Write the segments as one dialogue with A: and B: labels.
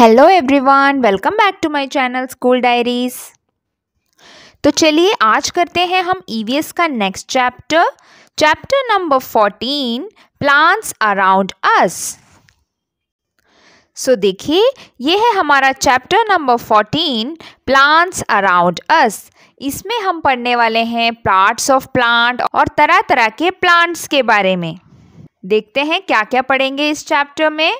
A: Hello everyone welcome back to my channel school diaries तो चलिए आज करते हैं हम ईवीएस e का next chapter chapter number fourteen plants around us so देखिए ये है हमारा chapter number fourteen plants around us इसमें हम पढ़ने वाले हैं पार्ट्स ऑफ प्लांट और तरह तरह के प्लांट्स के बारे में देखते हैं क्या क्या पढ़ेंगे इस चैप्टर में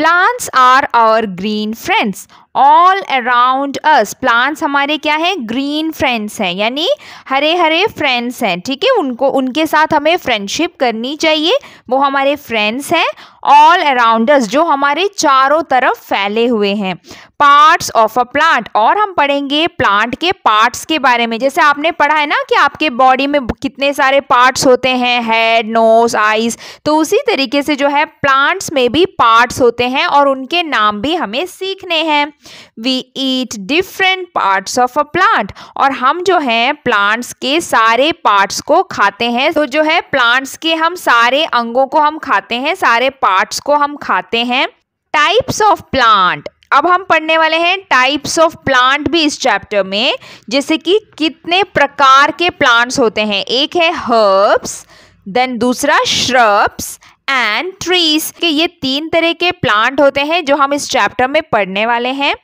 A: Plants are our green friends. All around us plants हमारे क्या है ग्रीन फ्रेंड्स हैं यानी हरे हरे फ्रेंड्स हैं ठीक है उनको उनके साथ हमें फ्रेंडशिप करनी चाहिए वो हमारे फ्रेंड्स हैं ऑल अराउंड अस जो हमारे चारों तरफ फैले हुए हैं पार्ट्स ऑफ अ प्लांट और हम पढ़ेंगे प्लांट के पार्ट्स के बारे में जैसे आपने पढ़ा है ना कि आपके बॉडी में कितने सारे पार्ट्स होते हैं हेड नोज आइज तो उसी तरीके से जो है प्लांट्स में भी पार्ट्स होते हैं और उनके नाम भी हमें सीखने हैं we eat different parts of a plant और हम जो है प्लांट्स के सारे पार्ट्स को खाते हैं तो जो है प्लांट्स के हम सारे अंगों को हम खाते हैं सारे पार्ट्स को हम खाते हैं टाइप्स ऑफ प्लांट अब हम पढ़ने वाले हैं टाइप्स ऑफ प्लांट भी इस चैप्टर में जैसे कि कितने प्रकार के प्लांट्स होते हैं एक है हर्ब्स देन दूसरा श्रब्स एंड ट्रीज के ये तीन तरह के प्लांट होते हैं जो हम इस चैप्टर में पढ़ने वाले हैं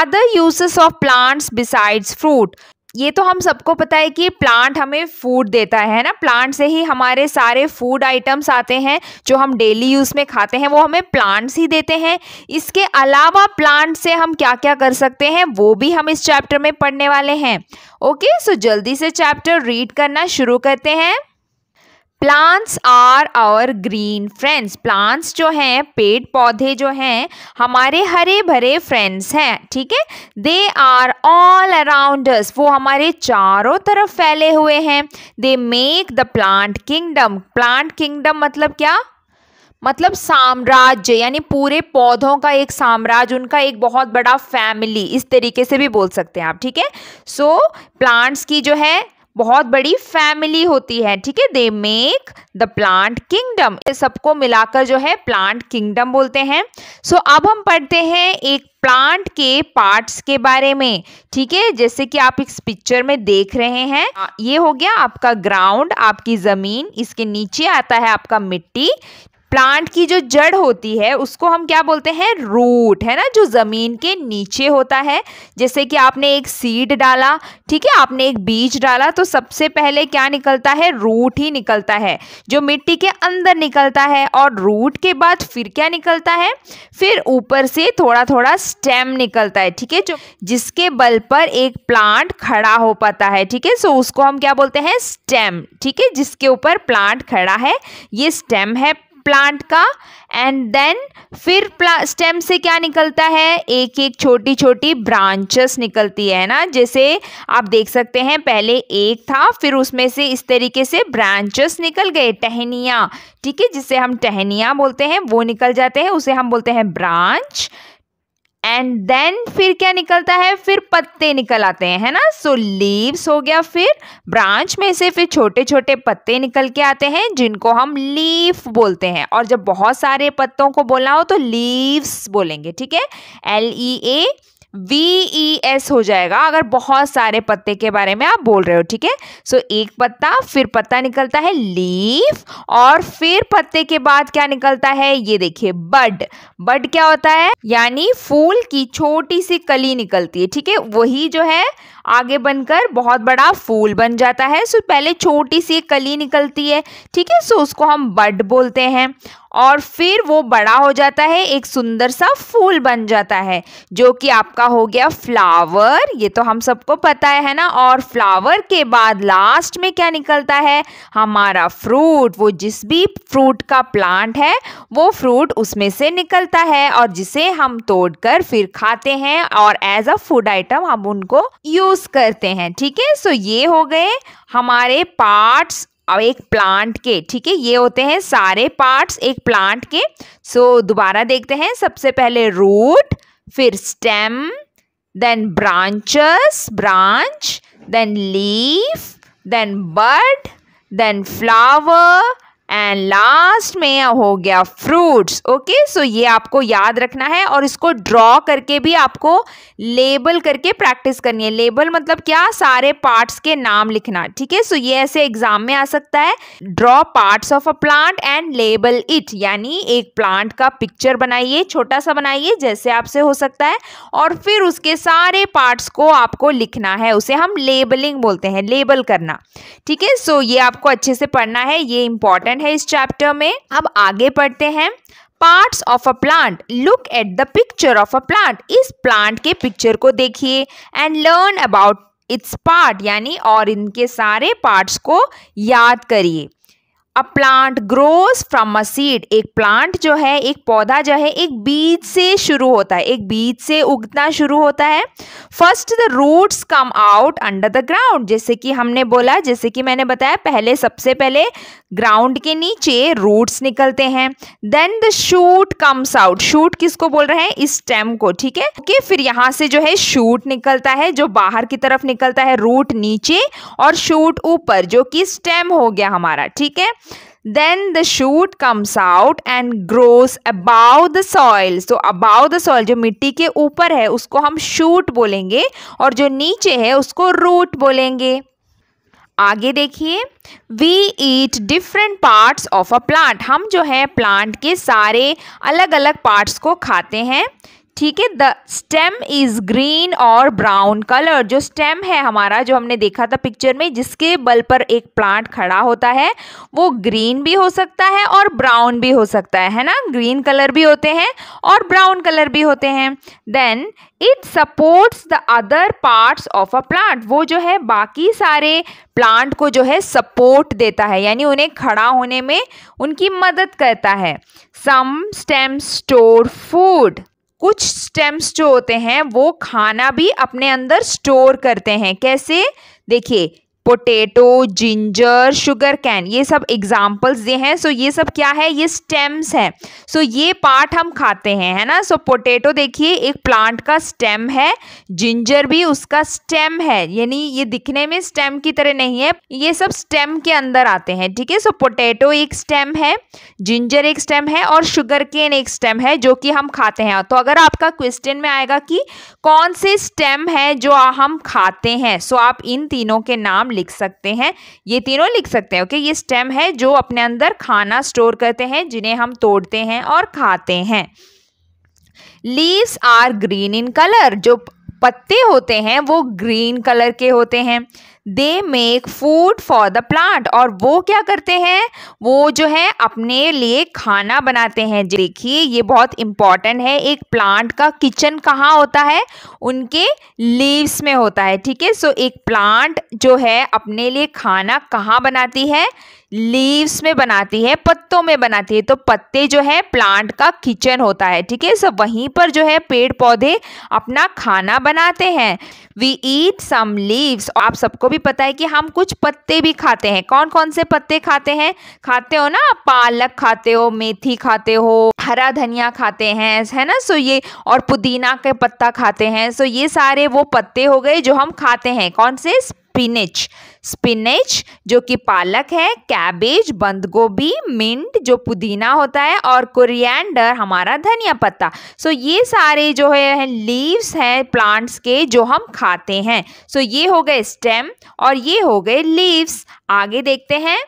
A: other uses of plants besides fruit ये तो हम सबको पता है कि प्लांट हमें फूड देता है ना प्लांट से ही हमारे सारे फूड आइटम्स आते हैं जो हम डेली यूज़ में खाते हैं वो हमें प्लांट्स ही देते हैं इसके अलावा प्लांट से हम क्या क्या कर सकते हैं वो भी हम इस चैप्टर में पढ़ने वाले हैं ओके सो जल्दी से चैप्टर रीड करना शुरू करते हैं plants are our green friends plants जो हैं पेड़ पौधे जो हैं हमारे हरे भरे फ्रेंड्स हैं ठीक है they are all around us वो हमारे चारों तरफ फैले हुए हैं they make the plant kingdom plant kingdom मतलब क्या मतलब साम्राज्य यानी पूरे पौधों का एक साम्राज्य उनका एक बहुत बड़ा फैमिली इस तरीके से भी बोल सकते हैं आप ठीक है सो प्लांट्स की जो है बहुत बड़ी फैमिली होती है ठीक है they make the plant kingdom सबको मिलाकर जो है प्लांट किंगडम बोलते हैं सो so, अब हम पढ़ते हैं एक प्लांट के पार्ट्स के बारे में ठीक है जैसे कि आप इस पिक्चर में देख रहे हैं ये हो गया आपका ग्राउंड आपकी ज़मीन इसके नीचे आता है आपका मिट्टी प्लांट की जो जड़ होती है उसको हम क्या बोलते हैं रूट है ना जो ज़मीन के नीचे होता है जैसे कि आपने एक सीड डाला ठीक है आपने एक बीज डाला तो सबसे पहले क्या निकलता है रूट ही निकलता है जो मिट्टी के अंदर निकलता है और रूट के बाद फिर क्या निकलता है फिर ऊपर से थोड़ा थोड़ा स्टेम निकलता है ठीक है जो जिसके बल पर एक प्लांट खड़ा हो पाता है ठीक है सो उसको हम क्या बोलते हैं स्टेम ठीक है जिसके ऊपर प्लांट खड़ा है ये स्टेम है प्लांट का एंड देन फिर स्टेम से क्या निकलता है एक एक छोटी छोटी ब्रांचेस निकलती है ना जैसे आप देख सकते हैं पहले एक था फिर उसमें से इस तरीके से ब्रांचेस निकल गए टहनिया ठीक है जिसे हम टहनिया बोलते हैं वो निकल जाते हैं उसे हम बोलते हैं ब्रांच एंड देन फिर क्या निकलता है फिर पत्ते निकल आते हैं है ना सो so, लीव्स हो गया फिर ब्रांच में से फिर छोटे छोटे पत्ते निकल के आते हैं जिनको हम लीफ बोलते हैं और जब बहुत सारे पत्तों को बोला हो तो लीव्स बोलेंगे ठीक है L E A V E S हो जाएगा अगर बहुत सारे पत्ते के बारे में आप बोल रहे हो ठीक है सो एक पत्ता फिर पत्ता निकलता है लीफ और फिर पत्ते के बाद क्या निकलता है ये देखिए बड बड क्या होता है यानी फूल की छोटी सी कली निकलती है ठीक है वही जो है आगे बनकर बहुत बड़ा फूल बन जाता है सो पहले छोटी सी कली निकलती है ठीक है सो उसको हम बड बोलते हैं और फिर वो बड़ा हो जाता है एक सुंदर सा फूल बन जाता है जो कि आपका हो गया फ्लावर ये तो हम सबको पता है ना और फ्लावर के बाद लास्ट में क्या निकलता है हमारा फ्रूट वो जिस भी फ्रूट का प्लांट है वो फ्रूट उसमें से निकलता है और जिसे हम तोड़कर फिर खाते हैं और एज अ फूड आइटम हम उनको यूज यूज़ करते हैं ठीक है सो ये हो गए हमारे पार्ट्स अब एक प्लांट के ठीक है ये होते हैं सारे पार्ट्स एक प्लांट के सो so, दोबारा देखते हैं सबसे पहले रूट फिर stem then branches branch then leaf then bud then flower and last में हो गया फ्रूट्स ओके सो ये आपको याद रखना है और इसको ड्रॉ करके भी आपको लेबल करके प्रैक्टिस करनी है लेबल मतलब क्या सारे पार्ट्स के नाम लिखना ठीक है सो ये ऐसे एग्जाम में आ सकता है draw parts of a plant and label it यानी एक प्लांट का पिक्चर बनाइए छोटा सा बनाइए जैसे आपसे हो सकता है और फिर उसके सारे पार्ट्स को आपको लिखना है उसे हम लेबलिंग बोलते हैं लेबल करना ठीक है सो ये आपको अच्छे से पढ़ना है ये इंपॉर्टेंट इम्पोर्टेंट है इस चैप्टर में अब आगे पढ़ते हैं parts of a plant look at the picture of a plant इस प्लांट के पिक्चर को देखिए and learn about its part यानी और इनके सारे पार्ट्स को याद करिए a plant grows from a seed एक प्लांट जो है एक पौधा जो है एक बीज से शुरू होता है एक बीज से उगना शुरू होता है first the roots come out under the ground जैसे कि हमने बोला जैसे कि मैंने बताया पहले सबसे पहले ग्राउंड के नीचे रूट्स निकलते हैं then the shoot comes out shoot किसको बोल रहे हैं इस स्टेम को ठीक है कि फिर यहाँ से जो है शूट निकलता है जो बाहर की तरफ निकलता है रूट नीचे और शूट ऊपर जो कि स्टेम हो गया हमारा ठीक है then the shoot comes out and grows above the soil तो अबाउ द सॉइल जो मिट्टी के ऊपर है उसको हम शूट बोलेंगे और जो नीचे है उसको रूट बोलेंगे आगे देखिए we eat different parts of a plant हम जो है प्लांट के सारे अलग अलग पार्ट्स को खाते हैं ठीक है द स्टेम इज ग्रीन और ब्राउन कलर जो स्टेम है हमारा जो हमने देखा था पिक्चर में जिसके बल पर एक प्लांट खड़ा होता है वो ग्रीन भी हो सकता है और ब्राउन भी हो सकता है है ना ग्रीन कलर भी होते हैं और ब्राउन कलर भी होते हैं then it supports the other parts of a plant वो जो है बाकी सारे प्लांट को जो है सपोर्ट देता है यानी उन्हें खड़ा होने में उनकी मदद करता है सम स्टेम स्टोर फूड कुछ स्टेम्स जो होते हैं वो खाना भी अपने अंदर स्टोर करते हैं कैसे देखिए पोटैटो जिंजर शुगर कैन ये सब एग्जाम्पल्स दिए हैं सो ये सब क्या है ये स्टेम्स हैं सो ये पार्ट हम खाते हैं है ना सो पोटैटो देखिए एक प्लांट का स्टेम है जिंजर भी उसका स्टेम है यानी ये दिखने में स्टेम की तरह नहीं है ये सब स्टेम के अंदर आते हैं ठीक है सो पोटैटो एक स्टेम है जिंजर एक स्टेम है और शुगर केन एक स्टेम है जो कि हम खाते हैं तो अगर आपका क्वेश्चन में आएगा कि कौन से स्टेम है जो हम खाते हैं सो आप इन तीनों के नाम लिख सकते हैं ये तीनों लिख सकते हैं ओके ये स्टेम है जो अपने अंदर खाना स्टोर करते हैं जिन्हें हम तोड़ते हैं और खाते हैं leaves are green in colour जो पत्ते होते हैं वो ग्रीन कलर के होते हैं they make food for the plant और वो क्या करते हैं वो जो है अपने लिए खाना बनाते हैं देखिए ये बहुत इम्पॉर्टेंट है एक प्लांट का किचन कहाँ होता है उनके लीव्स में होता है ठीक है सो एक प्लांट जो है अपने लिए खाना कहाँ बनाती है लीव्स में बनाती है पत्तों में बनाती है तो पत्ते जो है प्लांट का किचन होता है ठीक है सब वहीं पर जो है पेड़ पौधे अपना खाना बनाते हैं वी ईट सम लीव्स आप सबको भी पता है कि हम कुछ पत्ते भी खाते हैं कौन कौन से पत्ते खाते हैं खाते हो ना पालक खाते हो मेथी खाते हो हरा धनिया खाते हैं है ना सो ये और पुदीना के पत्ता खाते हैं सो ये सारे वो पत्ते हो गए जो हम खाते हैं कौन से स्पिनिच स्पिनिच जो कि पालक है कैबेज बंद गोभी मिंट जो पुदीना होता है और कोरिएंडर हमारा धनिया पत्ता सो ये सारे जो है लीव्स हैं प्लांट्स के जो हम खाते हैं सो ये हो गए स्टेम और ये हो गए लीव्स आगे देखते हैं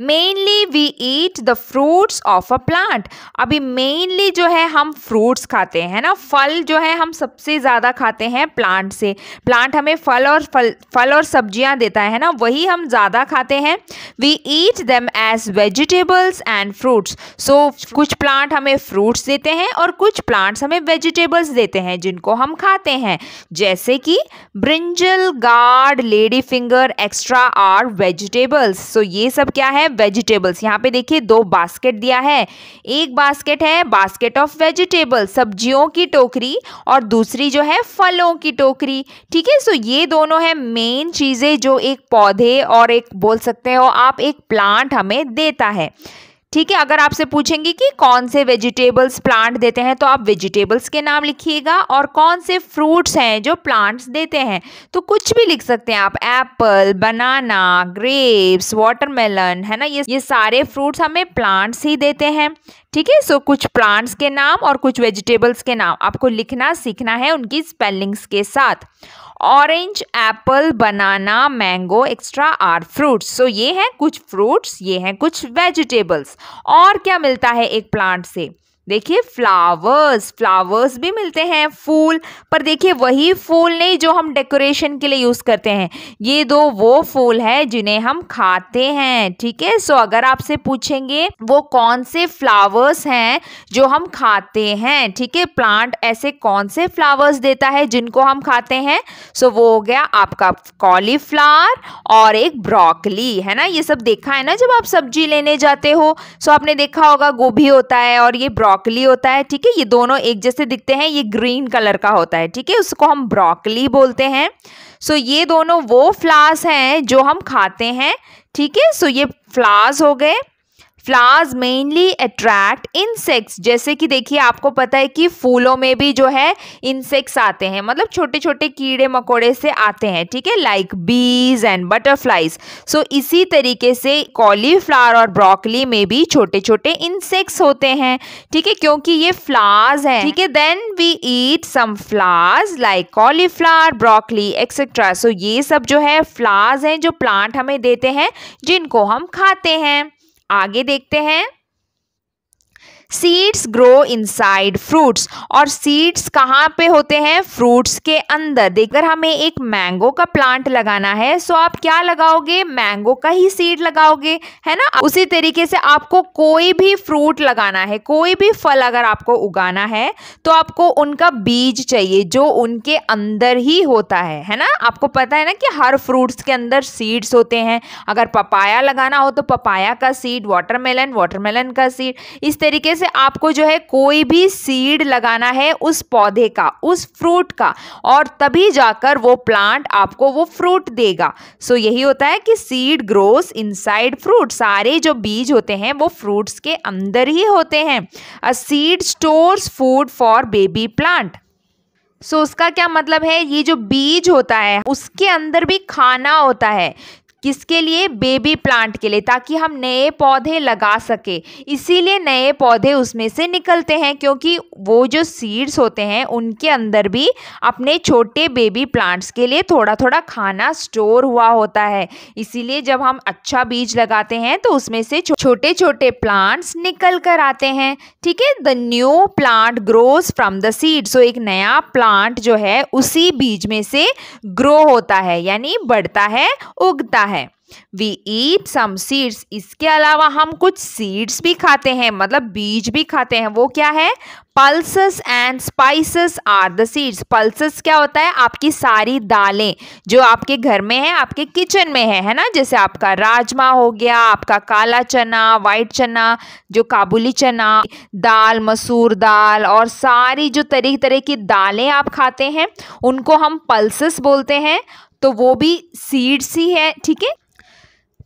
A: mainly we eat the fruits of a plant अभी मेनली जो है हम फ्रूट्स खाते हैं ना फल जो है हम सबसे ज़्यादा खाते हैं प्लांट से प्लांट हमें फल और फल फल और सब्जियाँ देता है ना वही हम ज़्यादा खाते हैं we eat them as vegetables and fruits so कुछ प्लांट हमें फ्रूट्स देते हैं और कुछ प्लांट्स हमें वेजिटेबल्स देते हैं जिनको हम खाते हैं जैसे कि brinjal gourd lady finger extra are vegetables so ये सब क्या है है वेजिटेबल्स यहाँ पे देखिए दो बास्केट दिया है एक बास्केट है बास्केट ऑफ वेजिटेबल सब्जियों की टोकरी और दूसरी जो है फलों की टोकरी ठीक है सो ये दोनों है मेन चीज़ें जो एक पौधे और एक बोल सकते हो आप एक प्लांट हमें देता है ठीक है अगर आपसे पूछेंगे कि कौन से वेजिटेबल्स प्लांट देते हैं तो आप वेजिटेबल्स के नाम लिखिएगा और कौन से फ्रूट्स हैं जो प्लांट्स देते हैं तो कुछ भी लिख सकते हैं आप एप्पल बनाना ग्रेप्स वाटरमेलन है ना ये ये सारे फ्रूट्स हमें प्लांट्स ही देते हैं ठीक है सो कुछ प्लांट्स के नाम और कुछ वेजिटेबल्स के नाम आपको लिखना सीखना है उनकी स्पेलिंग्स के साथ orange apple banana mango extra are fruits so ये हैं कुछ फ्रूट्स ये हैं कुछ वेजिटेबल्स और क्या मिलता है एक प्लांट से देखिए फ्लावर्स फ्लावर्स भी मिलते हैं फूल पर देखिए वही फूल नहीं जो हम डेकोरेशन के लिए यूज़ करते हैं ये दो वो फूल है जिन्हें हम खाते हैं ठीक है सो अगर आपसे पूछेंगे वो कौन से फ्लावर्स हैं जो हम खाते हैं ठीक है प्लांट ऐसे कौन से फ्लावर्स देता है जिनको हम खाते हैं सो वो हो गया आपका कॉलीफ्लावर और एक ब्रॉकली है ना ये सब देखा है ना जब आप सब्जी लेने जाते हो सो आपने देखा होगा गोभी होता है और ये ब्रॉक ब्रोकली होता है ठीक है ये दोनों एक जैसे दिखते हैं ये ग्रीन कलर का होता है ठीक है उसको हम ब्रोकली बोलते हैं सो ये दोनों वो फ्लावर्स हैं जो हम खाते हैं ठीक है सो ये फ्लावर्स हो गए फ्लावर्स मेनली अट्रैक्ट इंसेक्ट्स जैसे कि देखिए आपको पता है कि फूलों में भी जो है इंसेक्ट्स आते हैं मतलब छोटे छोटे कीड़े मकोड़े से आते हैं ठीक है लाइक बीज एंड बटरफ्लाइज सो इसी तरीके से कॉलीफ्लावर और ब्रोकली में भी छोटे छोटे इंसेक्ट्स होते हैं ठीक है क्योंकि ये फ्लावर्स हैं ठीक है then we eat some flowers like cauliflower broccoli etcetera so ये सब जो है फ्लावर्स हैं जो प्लांट हमें देते हैं जिनको हम खाते हैं आगे देखते हैं सीड्स ग्रो इनसाइड फ्रूट्स और सीड्स कहाँ पे होते हैं फ्रूट्स के अंदर देखकर हमें एक मैंगो का प्लांट लगाना है सो आप क्या लगाओगे मैंगो का ही सीड लगाओगे है ना उसी तरीके से आपको कोई भी फ्रूट लगाना है कोई भी फल अगर आपको उगाना है तो आपको उनका बीज चाहिए जो उनके अंदर ही होता है है ना आपको पता है ना कि हर फ्रूट्स के अंदर सीड्स होते हैं अगर पपाया लगाना हो तो पपाया का सीड वाटरमेलन वाटरमेलन का सीड इस तरीके से से आपको जो है कोई भी सीड लगाना है उस पौधे का उस फ्रूट का और तभी जाकर वो प्लांट आपको वो फ्रूट देगा सो so, यही होता है कि सीड ग्रोस इनसाइड फ्रूट सारे जो बीज होते हैं वो फ्रूट्स के अंदर ही होते हैं a seed stores food for baby plant so so, उसका क्या मतलब है ये जो बीज होता है उसके अंदर भी खाना होता है किसके लिए बेबी प्लांट के लिए ताकि हम नए पौधे लगा सके इसीलिए नए पौधे उसमें से निकलते हैं क्योंकि वो जो सीड्स होते हैं उनके अंदर भी अपने छोटे बेबी प्लांट्स के लिए थोड़ा थोड़ा खाना स्टोर हुआ होता है इसीलिए जब हम अच्छा बीज लगाते हैं तो उसमें से छोटे छोटे प्लांट्स निकल कर आते हैं ठीक है the new plant grows from the seed so एक नया प्लांट जो है उसी बीज में से ग्रो होता है यानी बढ़ता है उगता है वी ईट सम सीड्स इसके अलावा हम कुछ सीड्स भी खाते हैं मतलब बीज भी खाते हैं वो क्या है pulses and spices are the seeds pulses क्या होता है आपकी सारी दालें जो आपके घर में है आपके किचन में है है ना जैसे आपका राजमा हो गया आपका काला चना वाइट चना जो काबुली चना दाल मसूर दाल और सारी जो तरह तरह की दालें आप खाते हैं उनको हम पल्सेस बोलते हैं तो वो भी सीड्स ही है ठीक है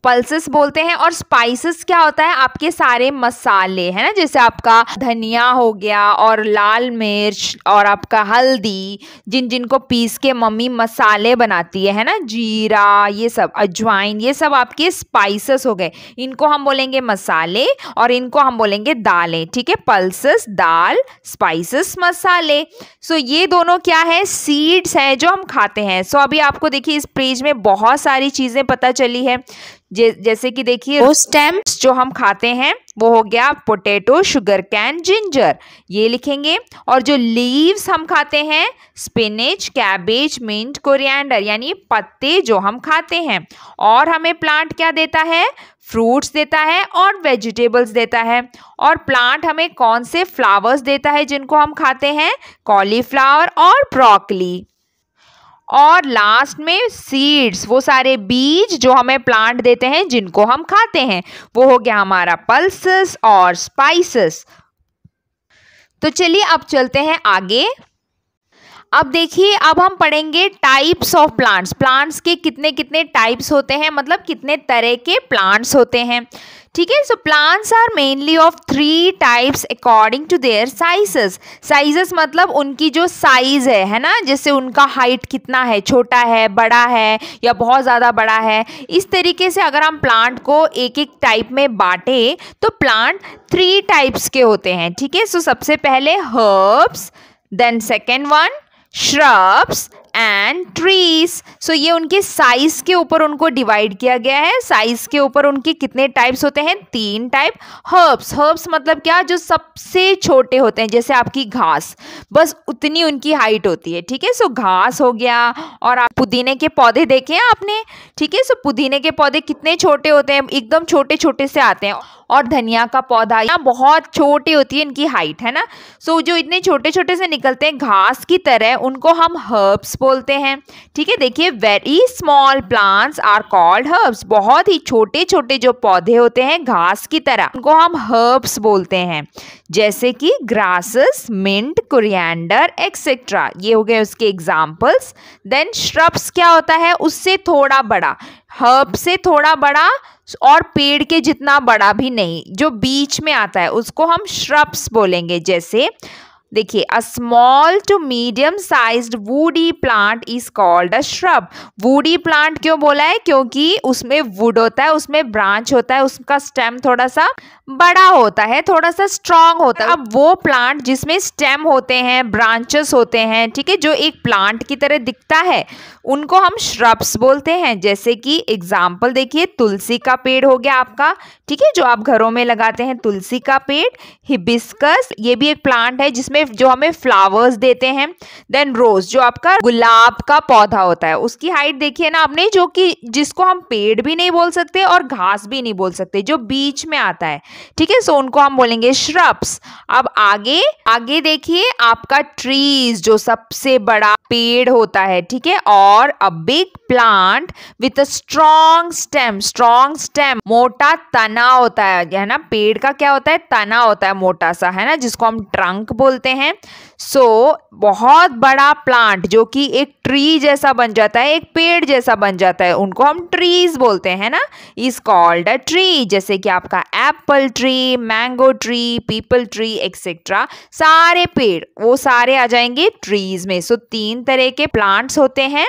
A: पल्सेस बोलते हैं और स्पाइसेस क्या होता है आपके सारे मसाले है ना जैसे आपका धनिया हो गया और लाल मिर्च और आपका हल्दी जिन जिनको पीस के मम्मी मसाले बनाती है है ना जीरा ये सब अजवाइन ये सब आपके स्पाइसेस हो गए इनको हम बोलेंगे मसाले और इनको हम बोलेंगे दालें ठीक है पल्सेस दाल स्पाइसेस मसाले सो ये दोनों क्या है सीड्स हैं जो हम खाते हैं सो अभी आपको देखिए इस पेज में बहुत सारी चीज़ें पता चली है जैसे कि देखिए वो स्टेम्स जो हम खाते हैं वो हो गया पोटैटो शुगर कैन जिंजर ये लिखेंगे और जो लीव्स हम खाते हैं स्पिनेच कैबेज मिंट कोरिएंडर यानी पत्ते जो हम खाते हैं और हमें प्लांट क्या देता है फ्रूट्स देता है और वेजिटेबल्स देता है और प्लांट हमें कौन से फ्लावर्स देता है जिनको हम खाते हैं कॉलीफ्लावर और ब्रोकली और लास्ट में सीड्स वो सारे बीज जो हमें प्लांट देते हैं जिनको हम खाते हैं वो हो गया हमारा पल्सेस और स्पाइसेस तो चलिए अब चलते हैं आगे अब देखिए अब हम पढ़ेंगे टाइप्स ऑफ प्लांट्स प्लांट्स के कितने कितने टाइप्स होते हैं मतलब कितने तरह के प्लांट्स होते हैं ठीक है so plants are mainly of three types according to their sizes sizes मतलब उनकी जो साइज है है ना जैसे उनका हाइट कितना है छोटा है बड़ा है या बहुत ज़्यादा बड़ा है इस तरीके से अगर हम प्लांट को एक एक टाइप में बांटें तो प्लांट थ्री टाइप्स के होते हैं ठीक है सो सबसे पहले herbs then second one shrubs and trees so ये उनके साइज के ऊपर उनको डिवाइड किया गया है साइज के ऊपर उनके कितने टाइप्स होते हैं तीन टाइप हर्ब्स हर्ब्स मतलब क्या जो सबसे छोटे होते हैं जैसे आपकी घास बस उतनी उनकी हाइट होती है ठीक है सो घास हो गया और आप पुदीने के पौधे देखे हैं आपने ठीक है सो पुदीने के पौधे कितने छोटे होते हैं एकदम छोटे छोटे से आते हैं और धनिया का पौधा यहाँ बहुत छोटी होती है इनकी हाइट है ना सो so, जो इतने छोटे छोटे से निकलते हैं घास की तरह उनको हम हर्ब्स बोलते हैं ठीक है देखिए very small plants are called herbs बहुत ही छोटे छोटे जो पौधे होते हैं घास की तरह उनको हम हर्ब्स बोलते हैं जैसे कि ग्रासेस मिंट कुरियंडर एक्सेट्रा ये हो गए उसके एग्जाम्पल्स देन श्रब्स क्या होता है उससे थोड़ा बड़ा हर्ब से थोड़ा बड़ा और पेड़ के जितना बड़ा भी नहीं जो बीच में आता है उसको हम श्रब्स बोलेंगे जैसे देखिए a small to medium size woody plant is called a shrub woody plant क्यों बोला है क्योंकि उसमें वुड होता है उसमें ब्रांच होता है उसका स्टेम थोड़ा सा बड़ा होता है थोड़ा सा स्ट्रांग होता है अब वो प्लांट जिसमें स्टेम होते हैं ब्रांचेस होते हैं ठीक है जो एक प्लांट की तरह दिखता है उनको हम श्रब्स बोलते हैं जैसे कि एग्जाम्पल देखिए तुलसी का पेड़ हो गया आपका ठीक है जो आप घरों में लगाते हैं तुलसी का पेड़ हिबिस्कस ये भी एक प्लांट है जिसमें में जो हमें फ्लावर्स देते हैं देन रोज जो आपका गुलाब का पौधा होता है उसकी हाइट देखिए ना आपने जो कि जिसको हम पेड़ भी नहीं बोल सकते और घास भी नहीं बोल सकते जो बीच में आता है ठीक है सो उनको हम बोलेंगे श्रब्स अब आगे आगे देखिए आपका ट्रीज जो सबसे बड़ा पेड़ होता है ठीक है और a big plant with a strong stem strong stem मोटा तना होता है है ना पेड़ का क्या होता है तना होता है मोटा सा है ना जिसको हम ट्रंक बोलते करते हैं सो so, बहुत बड़ा प्लांट जो कि एक ट्री जैसा बन जाता है एक पेड़ जैसा बन जाता है उनको हम ट्रीज बोलते हैं ना इज कॉल्ड अ ट्री जैसे कि आपका apple tree mango tree peepal tree etcetera सारे पेड़ वो सारे आ जाएंगे ट्रीज में सो so, तीन तरह के प्लांट्स होते हैं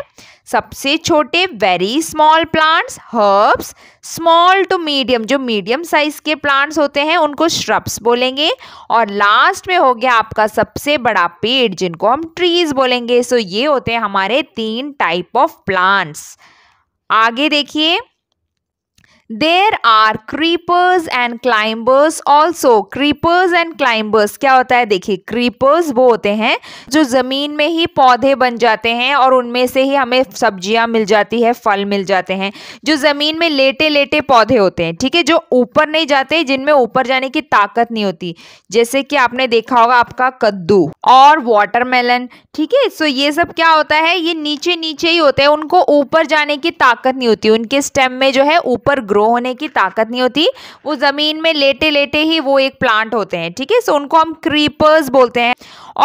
A: सबसे छोटे very small plants herbs small to medium जो मीडियम साइज के प्लांट्स होते हैं उनको श्रब्स बोलेंगे और लास्ट में हो गया आपका सबसे बड़ा पेड़ जिनको हम ट्रीज बोलेंगे सो ये होते हैं हमारे तीन टाइप ऑफ प्लांट्स आगे देखिए there are creepers and climbers also creepers and climbers क्या होता है देखिए क्रीपर्स वो होते हैं जो ज़मीन में ही पौधे बन जाते हैं और उनमें से ही हमें सब्जियां मिल जाती है फल मिल जाते हैं जो ज़मीन में लेटे लेटे पौधे होते हैं ठीक है जो ऊपर नहीं जाते जिनमें ऊपर जाने की ताकत नहीं होती जैसे कि आपने देखा होगा आपका कद्दू और वाटरमेलन ठीक है सो ये सब क्या होता है ये नीचे नीचे ही होते हैं उनको ऊपर जाने की ताकत नहीं होती उनके स्टेम में जो है ऊपर ग्रो ग्रो होने की ताकत नहीं होती वो ज़मीन में लेटे लेटे ही वो एक प्लांट होते हैं ठीक है सो उनको हम क्रीपर्स बोलते हैं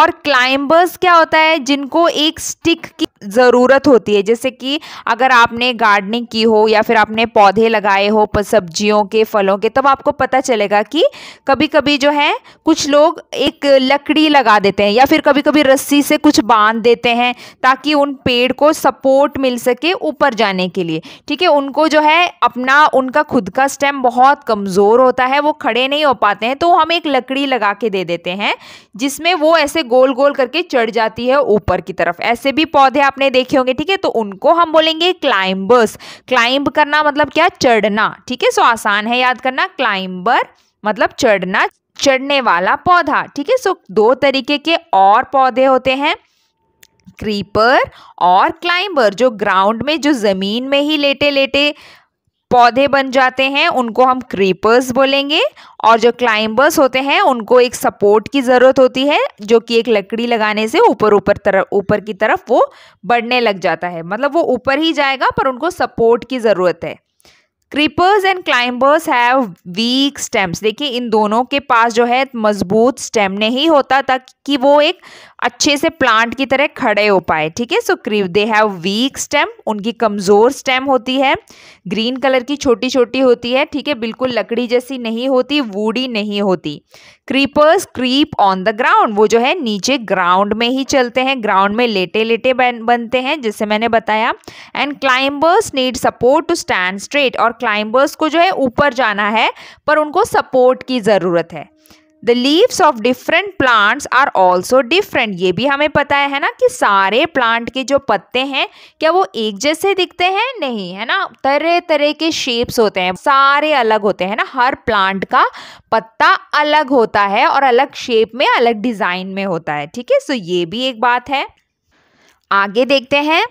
A: और क्लाइंबर्स क्या होता है जिनको एक स्टिक की ज़रूरत होती है जैसे कि अगर आपने गार्डनिंग की हो या फिर आपने पौधे लगाए हो सब्जियों के फलों के तब आपको पता चलेगा कि कभी कभी जो है कुछ लोग एक लकड़ी लगा देते हैं या फिर कभी कभी रस्सी से कुछ बांध देते हैं ताकि उन पेड़ को सपोर्ट मिल सके ऊपर जाने के लिए ठीक है उनको जो है अपना उनका खुद का स्टेम बहुत कमज़ोर होता है वो खड़े नहीं हो पाते हैं तो हम एक लकड़ी लगा के दे देते हैं जिसमें वो ऐसे गोल गोल करके चढ़ जाती है ऊपर की तरफ ऐसे भी पौधे आप आपने देखे होंगे ठीक है तो उनको हम बोलेंगे क्लाइंबर्स क्लाइंब करना मतलब क्या चढ़ना ठीक है सो आसान है याद करना क्लाइंबर मतलब चढ़ना चढ़ने वाला पौधा ठीक है सो दो तरीके के और पौधे होते हैं क्रीपर और क्लाइंबर जो ग्राउंड में जो ज़मीन में ही लेटे लेटे पौधे बन जाते हैं उनको हम क्रीपर्स बोलेंगे और जो क्लाइंबर्स होते हैं उनको एक सपोर्ट की ज़रूरत होती है जो कि एक लकड़ी लगाने से ऊपर ऊपर तरफ ऊपर की तरफ वो बढ़ने लग जाता है मतलब वो ऊपर ही जाएगा पर उनको सपोर्ट की ज़रूरत है creepers and climbers have weak stems देखिए इन दोनों के पास जो है मजबूत स्टेम नहीं होता ताकि वो एक अच्छे से प्लांट की तरह खड़े हो पाए ठीक है so creep they have weak stem उनकी कमज़ोर स्टेम होती है ग्रीन कलर की छोटी छोटी होती है ठीक है बिल्कुल लकड़ी जैसी नहीं होती वूडी नहीं होती creepers creep on the ground वो जो है नीचे ग्राउंड में ही चलते हैं ग्राउंड में लेटे लेटे बन, बनते हैं जैसे मैंने बताया and climbers need support to stand straight और क्लाइंबर्स को जो है ऊपर जाना है पर उनको सपोर्ट की ज़रूरत है the leaves of different plants are also different ये भी हमें पता है ना कि सारे प्लांट के जो पत्ते हैं क्या वो एक जैसे दिखते हैं नहीं है ना तरह तरह के शेप्स होते हैं सारे अलग होते हैं ना हर प्लांट का पत्ता अलग होता है और अलग शेप में अलग डिज़ाइन में होता है ठीक है सो ये भी एक बात है आगे देखते हैं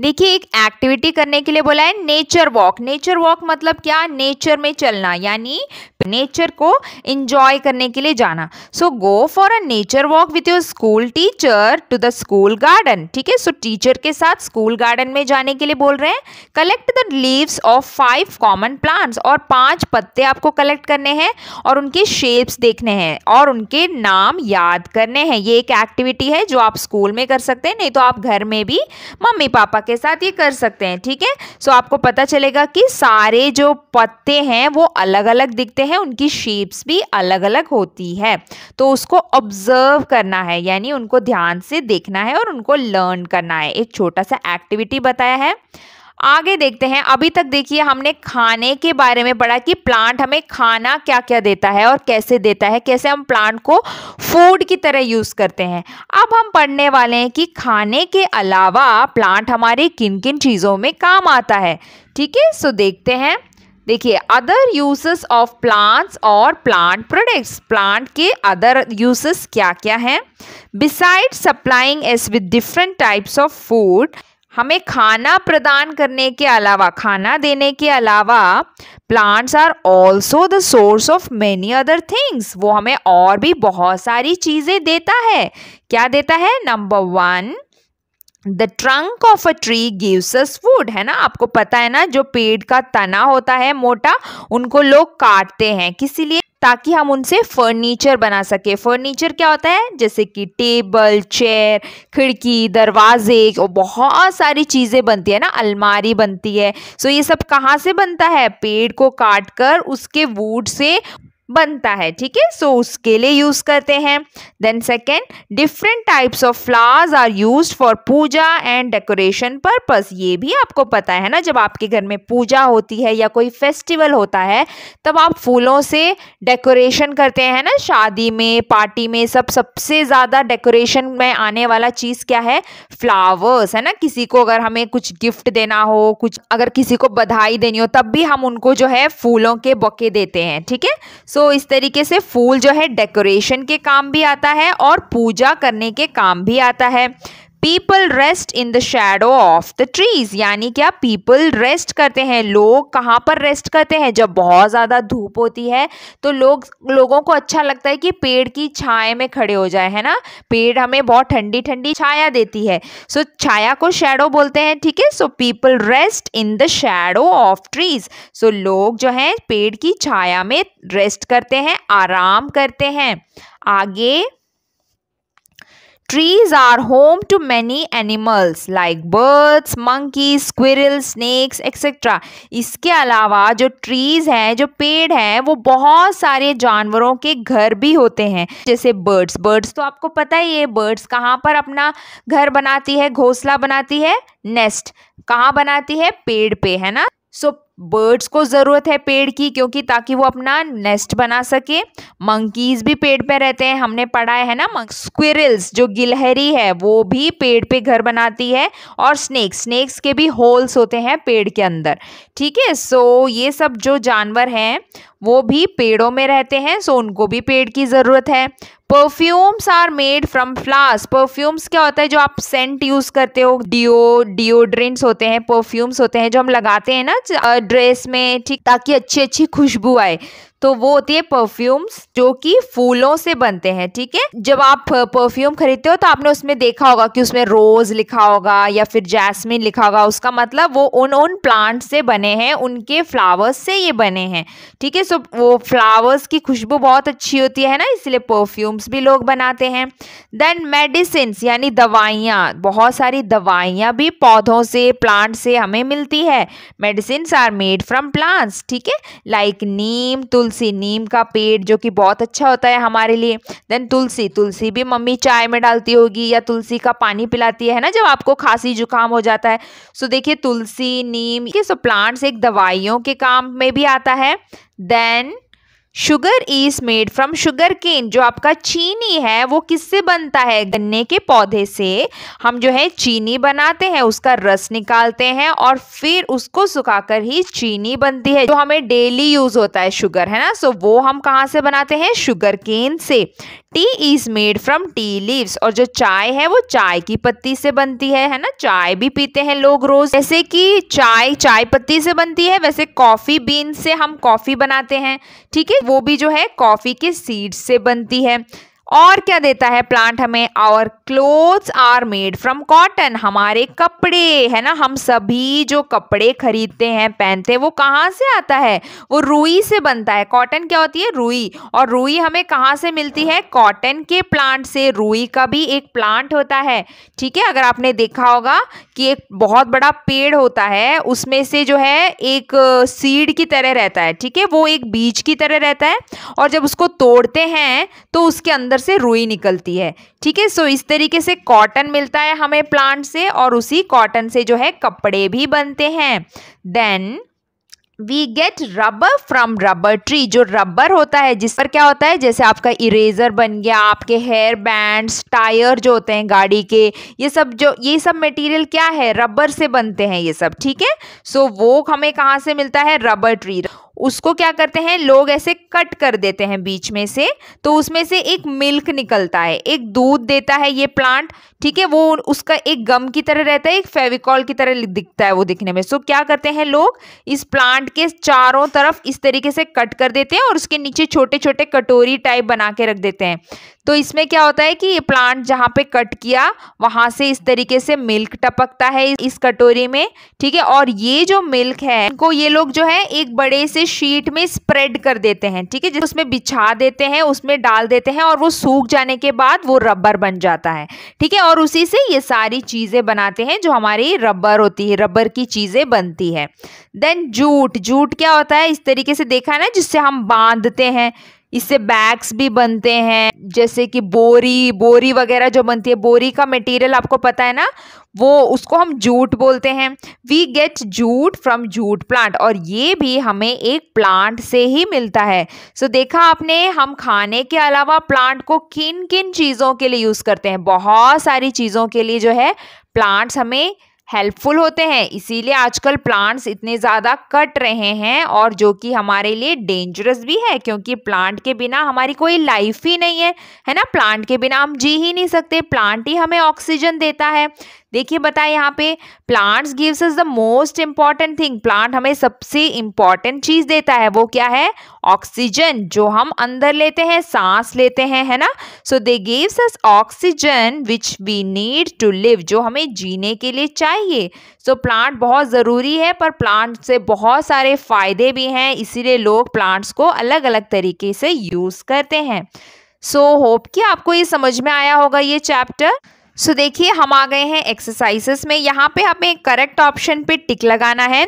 A: देखिए एक एक्टिविटी करने के लिए बोला है नेचर वॉक नेचर वॉक मतलब क्या नेचर में चलना यानी नेचर को इंजॉय करने के लिए जाना so go for a nature walk with your school teacher to the school garden ठीक है सो टीचर के साथ स्कूल गार्डन में जाने के लिए बोल रहे हैं collect the leaves of five common plants और पांच पत्ते आपको कलेक्ट करने हैं और उनके शेप्स देखने हैं और उनके नाम याद करने हैं ये एक एक्टिविटी है जो आप स्कूल में कर सकते हैं नहीं तो आप घर में भी मम्मी पापा पापा के साथ ये कर सकते हैं ठीक है सो आपको पता चलेगा कि सारे जो पत्ते हैं वो अलग अलग दिखते हैं उनकी शेप्स भी अलग अलग होती है तो उसको ऑब्जर्व करना है यानी उनको ध्यान से देखना है और उनको लर्न करना है एक छोटा सा एक्टिविटी बताया है आगे देखते हैं अभी तक देखिए हमने खाने के बारे में पढ़ा कि प्लांट हमें खाना क्या क्या देता है और कैसे देता है कैसे हम प्लांट को फूड की तरह यूज़ करते हैं अब हम पढ़ने वाले हैं कि खाने के अलावा प्लांट हमारे किन किन चीज़ों में काम आता है ठीक है सो देखते हैं देखिए अदर यूसेस ऑफ प्लांट्स और प्लांट प्रोडक्ट्स प्लांट के अदर यूसेस क्या क्या हैं beside supplying us with different types of food हमें खाना प्रदान करने के अलावा खाना देने के अलावा plants are also the source of many other things वो हमें और भी बहुत सारी चीज़ें देता है क्या देता है number one the trunk of a tree gives us wood है ना आपको पता है ना जो पेड़ का तना होता है मोटा उनको लोग काटते हैं किसी लिए ताकि हम उनसे फर्नीचर बना सके फर्नीचर क्या होता है जैसे कि टेबल चेयर खिड़की दरवाजे और बहुत सारी चीज़ें बनती है ना अलमारी बनती है सो ये सब कहाँ से बनता है पेड़ को काट कर उसके वूड से बनता है ठीक है सो उसके लिए यूज़ करते हैं then second different types of flowers are use for puja and decoration purpose ये भी आपको पता है ना जब आपके घर में पूजा होती है या कोई फेस्टिवल होता है तब आप फूलों से डेकोरेशन करते हैं ना शादी में पार्टी में सब सबसे ज़्यादा डेकोरेशन में आने वाला चीज़ क्या है फ्लावर्स है ना किसी को अगर हमें कुछ गिफ्ट देना हो कुछ अगर किसी को बधाई देनी हो तब भी हम उनको जो है फूलों के बके देते हैं ठीक है सो तो इस तरीके से फूल जो है डेकोरेशन के काम भी आता है और पूजा करने के काम भी आता है people rest in the shadow of the trees यानी क्या पीपल रेस्ट करते हैं लोग कहाँ पर रेस्ट करते हैं जब बहुत ज़्यादा धूप होती है तो लोग लोगों को अच्छा लगता है कि पेड़ की छाया में खड़े हो जाए है ना पेड़ हमें बहुत ठंडी ठंडी छाया देती है सो so, छाया को शेडो बोलते हैं ठीक है so people rest in the shadow of trees so लोग जो हैं पेड़ की छाया में रेस्ट करते हैं आराम करते हैं आगे Trees are home to many animals like birds, monkeys, squirrels, snakes, etc. इसके अलावा जो trees हैं जो पेड़ हैं वो बहुत सारे जानवरों के घर भी होते हैं जैसे birds. Birds तो आपको पता ही है birds कहाँ पर अपना घर बनाती है घोंसला बनाती है nest कहाँ बनाती है पेड़ पे है ना सो so, बर्ड्स को ज़रूरत है पेड़ की क्योंकि ताकि वो अपना नेस्ट बना सके मंकीज़ भी पेड़ पे रहते हैं हमने पढ़ा है ना स्क्विरल्स जो गिलहरी है वो भी पेड़ पे घर बनाती है और स्नेक्स स्नेक्स के भी होल्स होते हैं पेड़ के अंदर ठीक है सो ये सब जो जानवर हैं वो भी पेड़ों में रहते हैं सो उनको भी पेड़ की ज़रूरत है perfumes are made from flowers perfumes क्या होता है जो आप सेंट यूज करते हो डिओ डिओड्रेंट्स होते हैं परफ्यूम्स होते हैं जो हम लगाते हैं ना ड्रेस में ठीक ताकि अच्छी अच्छी खुशबू आए तो वो होती है परफ्यूम्स जो कि फूलों से बनते हैं ठीक है जब आप परफ्यूम खरीदते हो तो आपने उसमें देखा होगा कि उसमें रोज लिखा होगा या फिर जैस्मिन लिखा होगा उसका मतलब वो उन उन प्लांट से बने हैं उनके फ्लावर्स से ये बने हैं ठीक है सो वो फ्लावर्स की खुशबू बहुत अच्छी होती है ना इसलिए परफ्यूम्स भी लोग बनाते हैं देन मेडिसिन यानी दवाइयाँ बहुत सारी दवाइयाँ भी पौधों से प्लांट से हमें मिलती है medicine are made from plants ठीक है लाइक नीम तुलसी तुलसी नीम का पेड़ जो कि बहुत अच्छा होता है हमारे लिए देन तुलसी तुलसी भी मम्मी चाय में डालती होगी या तुलसी का पानी पिलाती है ना जब आपको खांसी जुकाम हो जाता है सो देखिए तुलसी नीम ये सब प्लांट्स एक दवाइयों के काम में भी आता है then sugar is made from sugar cane जो आपका चीनी है वो किससे बनता है गन्ने के पौधे से हम जो है चीनी बनाते हैं उसका रस निकालते हैं और फिर उसको सुखाकर ही चीनी बनती है जो हमें डेली यूज होता है शुगर है ना सो वो हम कहाँ से बनाते हैं शुगर केन से tea is made from tea leaves और जो चाय है वो चाय की पत्ती से बनती है है ना चाय भी पीते हैं लोग रोज जैसे कि चाय चाय पत्ती से बनती है वैसे कॉफी बीन से हम कॉफी बनाते हैं ठीक है वो भी जो है कॉफ़ी के सीड्स से बनती है और क्या देता है प्लांट हमें our clothes are made from cotton हमारे कपड़े है ना हम सभी जो कपड़े खरीदते हैं पहनते हैं वो कहाँ से आता है वो रुई से बनता है कॉटन क्या होती है रुई और रुई हमें कहाँ से मिलती है कॉटन के प्लांट से रुई का भी एक प्लांट होता है ठीक है अगर आपने देखा होगा कि एक बहुत बड़ा पेड़ होता है उसमें से जो है एक सीड की तरह रहता है ठीक है वो एक बीज की तरह रहता है और जब उसको तोड़ते हैं तो उसके अंदर से रुई निकलती है ठीक है सो इस तरीके से कॉटन मिलता है हमें प्लांट से और उसी कॉटन से जो है कपड़े भी बनते हैं then we get rubber from rubber tree जो रबर होता है जिस पर क्या होता है जैसे आपका इरेजर बन गया आपके हेयर बैंड्स टायर जो होते हैं गाड़ी के ये सब जो ये सब मटेरियल क्या है रबर से बनते हैं ये सब ठीक है सो so, वो हमें कहाँ से मिलता है रबर ट्री उसको क्या करते हैं लोग ऐसे कट कर देते हैं बीच में से तो उसमें से एक मिल्क निकलता है एक दूध देता है ये प्लांट ठीक है वो उसका एक गम की तरह रहता है एक फेविकॉल की तरह दिखता है वो दिखने में सो क्या करते हैं लोग इस प्लांट के चारों तरफ इस तरीके से कट कर देते हैं और उसके नीचे छोटे छोटे कटोरी टाइप बना के रख देते हैं तो इसमें क्या होता है कि ये प्लांट जहाँ पे कट किया वहाँ से इस तरीके से मिल्क टपकता है इस कटोरी में ठीक है और ये जो मिल्क है इनको ये लोग जो है एक बड़े से शीट में स्प्रेड कर देते हैं ठीक है जिस उसमें बिछा देते हैं उसमें डाल देते हैं और वो सूख जाने के बाद वो रबर बन जाता है ठीक है और उसी से ये सारी चीज़ें बनाते हैं जो हमारी रबर होती है रबर की चीज़ें बनती है देन जूट जूट क्या होता है इस तरीके से देखा है ना जिससे हम बांधते हैं इससे बैग्स भी बनते हैं जैसे कि बोरी बोरी वगैरह जो बनती है बोरी का मटेरियल आपको पता है ना वो उसको हम जूट बोलते हैं we get jute from jute plant और ये भी हमें एक प्लांट से ही मिलता है सो so, देखा आपने हम खाने के अलावा प्लांट को किन किन चीज़ों के लिए यूज़ करते हैं बहुत सारी चीज़ों के लिए जो है प्लांट्स हमें हेल्पफुल होते हैं इसीलिए आजकल प्लांट्स इतने ज़्यादा कट रहे हैं और जो कि हमारे लिए डेंजरस भी है क्योंकि प्लांट के बिना हमारी कोई लाइफ ही नहीं है है ना प्लांट के बिना हम जी ही नहीं सकते प्लांट ही हमें ऑक्सीजन देता है देखिए बताए यहाँ पे plants gives is the most important thing plant हमें सबसे इम्पॉर्टेंट चीज़ देता है वो क्या है ऑक्सीजन जो हम अंदर लेते हैं सांस लेते हैं है ना so they gives us oxygen which we need to live जो हमें जीने के लिए चाहिए सो so, प्लांट बहुत ज़रूरी है पर प्लांट से बहुत सारे फ़ायदे भी हैं इसीलिए लोग प्लांट्स को अलग अलग तरीके से यूज़ करते हैं सो so, होप कि आपको ये समझ में आया होगा ये चैप्टर सो so, देखिए हम आ गए हैं एक्सरसाइजेस में यहाँ पे हमें करेक्ट ऑप्शन पे टिक लगाना है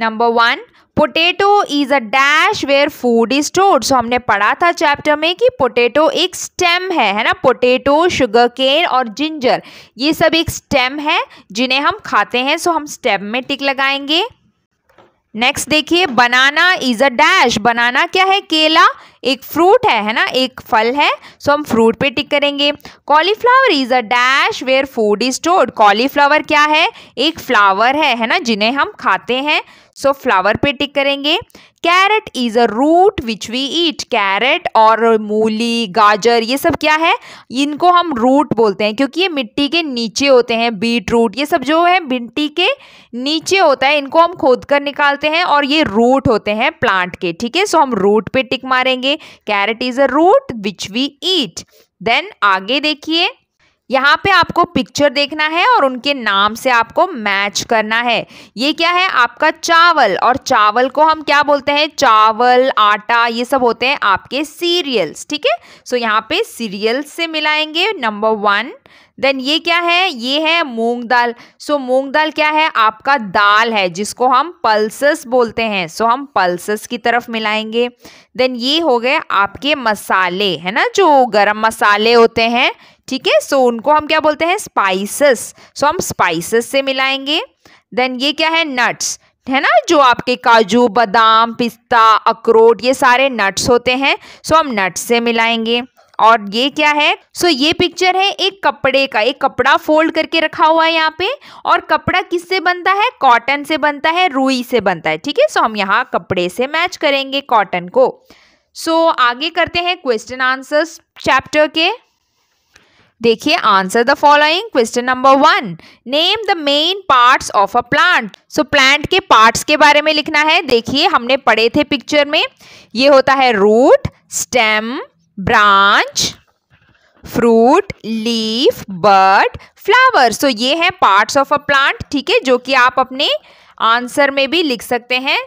A: number one potato is a dash where food is stored so हमने पढ़ा था चैप्टर में कि पोटैटो एक स्टेम है है ना पोटैटो शुगर केन और जिंजर ये सब एक स्टेम है जिन्हें हम खाते हैं सो so हम स्टेम में टिक लगाएंगे नेक्स्ट देखिए बनाना इज अ डैश बनाना क्या है केला एक फ्रूट है है ना एक फल है सो हम फ्रूट पे टिक करेंगे cauliflower is a dash where food is stored cauliflower क्या है एक फ्लावर है है ना जिन्हें हम खाते हैं सो फ्लावर पे टिक करेंगे carrot is a root which we eat carrot और मूली गाजर ये सब क्या है इनको हम रूट बोलते हैं क्योंकि ये मिट्टी के नीचे होते हैं बीट रूट ये सब जो है मिट्टी के नीचे होता है इनको हम खोद कर निकालते हैं और ये रूट होते हैं प्लांट के ठीक है सो हम रूट पे टिक मारेंगे carrot is a root which we eat then आगे देखिए यहाँ पे आपको पिक्चर देखना है और उनके नाम से आपको मैच करना है ये क्या है आपका चावल और चावल को हम क्या बोलते हैं चावल आटा ये सब होते हैं आपके सीरियल्स ठीक है सो यहाँ पे सीरियल्स से मिलाएंगे नंबर वन देन ये क्या है ये है मूंग दाल सो so, मूंग दाल क्या है आपका दाल है जिसको हम पल्सस बोलते हैं सो so, हम पल्सस की तरफ मिलाएंगे देन ये हो गए आपके मसाले है ना जो गरम मसाले होते हैं ठीक है सो उनको हम क्या बोलते हैं स्पाइसेस सो हम स्पाइसेस से मिलाएंगे देन ये क्या है नट्स है ना जो आपके काजू बादाम पिस्ता अखरोट ये सारे नट्स होते हैं सो हम नट्स से मिलाएंगे और ये क्या है सो ये पिक्चर है एक कपड़े का एक कपड़ा फोल्ड करके रखा हुआ है यहाँ पे और कपड़ा किससे बनता है कॉटन से बनता है रुई से बनता है ठीक है सो हम यहाँ कपड़े से मैच करेंगे कॉटन को सो आगे करते हैं क्वेश्चन आंसर्स चैप्टर के देखिए answer the following question number one name the main parts of a plant so plant के पार्ट्स के बारे में लिखना है देखिए हमने पढ़े थे पिक्चर में ये होता है root stem branch fruit leaf bud flower so ये है पार्ट्स ऑफ अ प्लांट ठीक है जो कि आप अपने आंसर में भी लिख सकते हैं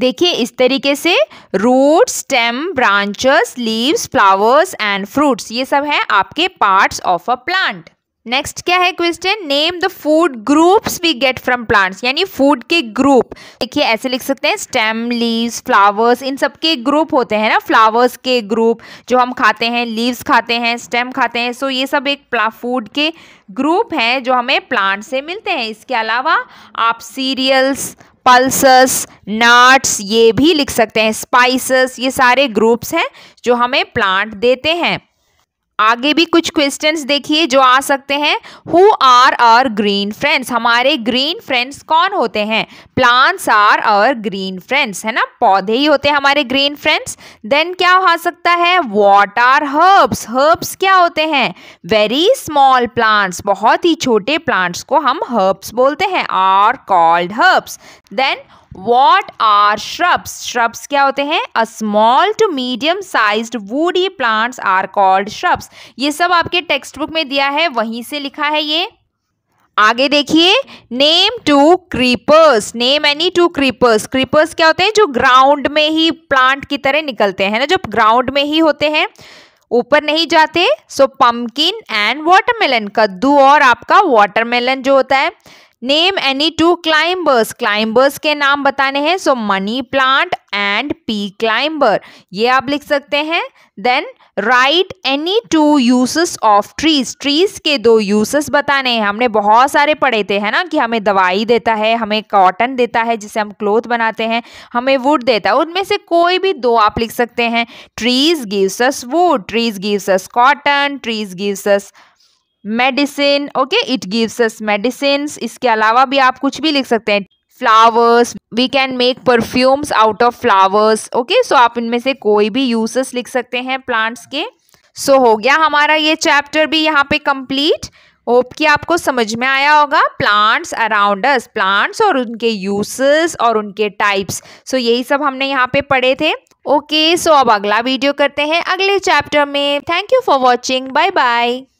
A: देखिए इस तरीके से root stem branches leaves flowers and fruits ये सब है आपके parts of a plant next क्या है question name the food groups we get from plants यानी फूड के ग्रुप देखिए ऐसे लिख सकते हैं स्टेम लीव्स फ्लावर्स इन सब के ग्रुप होते हैं ना फ्लावर्स के ग्रुप जो हम खाते हैं लीव्स खाते हैं स्टेम खाते हैं सो ये सब एक फूड के ग्रुप हैं जो हमें प्लांट से मिलते हैं इसके अलावा आप सीरियल्स पल्सस नट्स ये भी लिख सकते हैं स्पाइसेस ये सारे ग्रुप्स हैं जो हमें प्लांट देते हैं आगे भी कुछ क्वेश्चंस देखिए जो आ सकते हैं who are our green friends हमारे ग्रीन फ्रेंड्स कौन होते हैं plants are our green friends है ना पौधे ही होते हैं हमारे ग्रीन फ्रेंड्स देन क्या हो सकता है वॉट आर हर्ब्स हर्ब्स क्या होते हैं वेरी स्मॉल प्लांट्स बहुत ही छोटे प्लांट्स को हम हर्ब्स बोलते हैं are called herbs then what are shrubs shrubs क्या होते हैं a small to medium size woody plants are called shrubs ये सब आपके टेक्स्ट बुक में दिया है वहीं से लिखा है ये आगे देखिए name two creepers name any two creepers creepers क्या होते हैं जो ग्राउंड में ही प्लांट की तरह निकलते हैं ना जो ग्राउंड में ही होते हैं ऊपर नहीं जाते सो पम्पकिन एंड वाटरमेलन कद्दू और आपका वाटरमेलन जो होता है name any two climbers climbers के नाम बताने हैं so money plant and pea climber ये आप लिख सकते हैं then right any two uses of trees trees के दो यूसेस बताने हैं हमने बहुत सारे पढ़े थे है ना कि हमें दवाई देता है हमें कॉटन देता है जिसे हम क्लोथ बनाते हैं हमें वुड देता है उनमें से कोई भी दो आप लिख सकते हैं trees gives wood trees gives cotton trees gives medicine okay it gives us medicine इसके अलावा भी आप कुछ भी लिख सकते हैं flowers we can make perfumes out of flowers okay so आप इनमें से कोई भी यूसेस लिख सकते हैं प्लांट्स के सो so, हो गया हमारा ये चैप्टर भी यहाँ पे कंप्लीट होप कि आपको समझ में आया होगा प्लांट्स अराउंड अस प्लांट्स और उनके यूसेस और उनके टाइप्स सो so, यही सब हमने यहाँ पे पढ़े थे ओके okay, सो so अब अगला वीडियो करते हैं अगले चैप्टर में thank you for watching bye bye